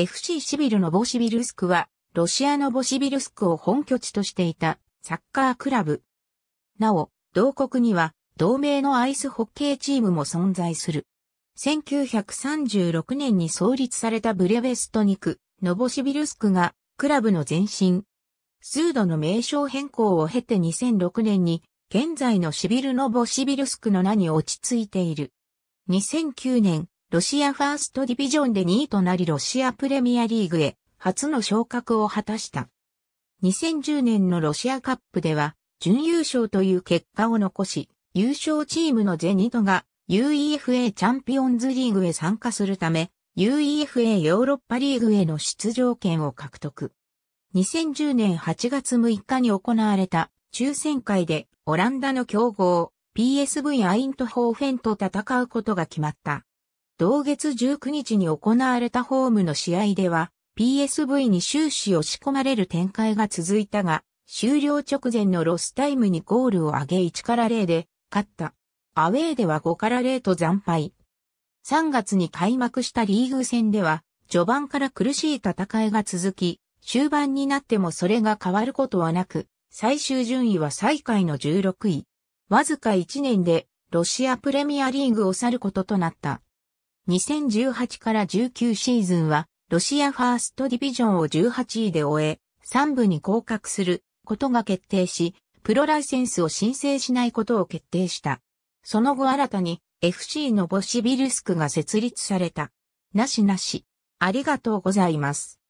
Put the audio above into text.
FC シビルのボシビルスクは、ロシアのボシビルスクを本拠地としていたサッカークラブ。なお、同国には同盟のアイスホッケーチームも存在する。1936年に創立されたブレベストニク、ノボシビルスクがクラブの前身。数度の名称変更を経て2006年に現在のシビルノボシビルスクの名に落ち着いている。2009年、ロシアファーストディビジョンで2位となりロシアプレミアリーグへ初の昇格を果たした。2010年のロシアカップでは準優勝という結果を残し、優勝チームのゼニトが UEFA チャンピオンズリーグへ参加するため、UEFA ヨーロッパリーグへの出場権を獲得。2010年8月6日に行われた抽選会でオランダの強豪 PSV アイントホーフェンと戦うことが決まった。同月19日に行われたホームの試合では、PSV に終始押し込まれる展開が続いたが、終了直前のロスタイムにゴールを上げ1から0で勝った。アウェーでは5から0と惨敗。3月に開幕したリーグ戦では、序盤から苦しい戦いが続き、終盤になってもそれが変わることはなく、最終順位は最下位の16位。わずか1年で、ロシアプレミアリーグを去ることとなった。2018から19シーズンは、ロシアファーストディビジョンを18位で終え、3部に降格することが決定し、プロライセンスを申請しないことを決定した。その後新たに FC のボシビルスクが設立された。なしなし。ありがとうございます。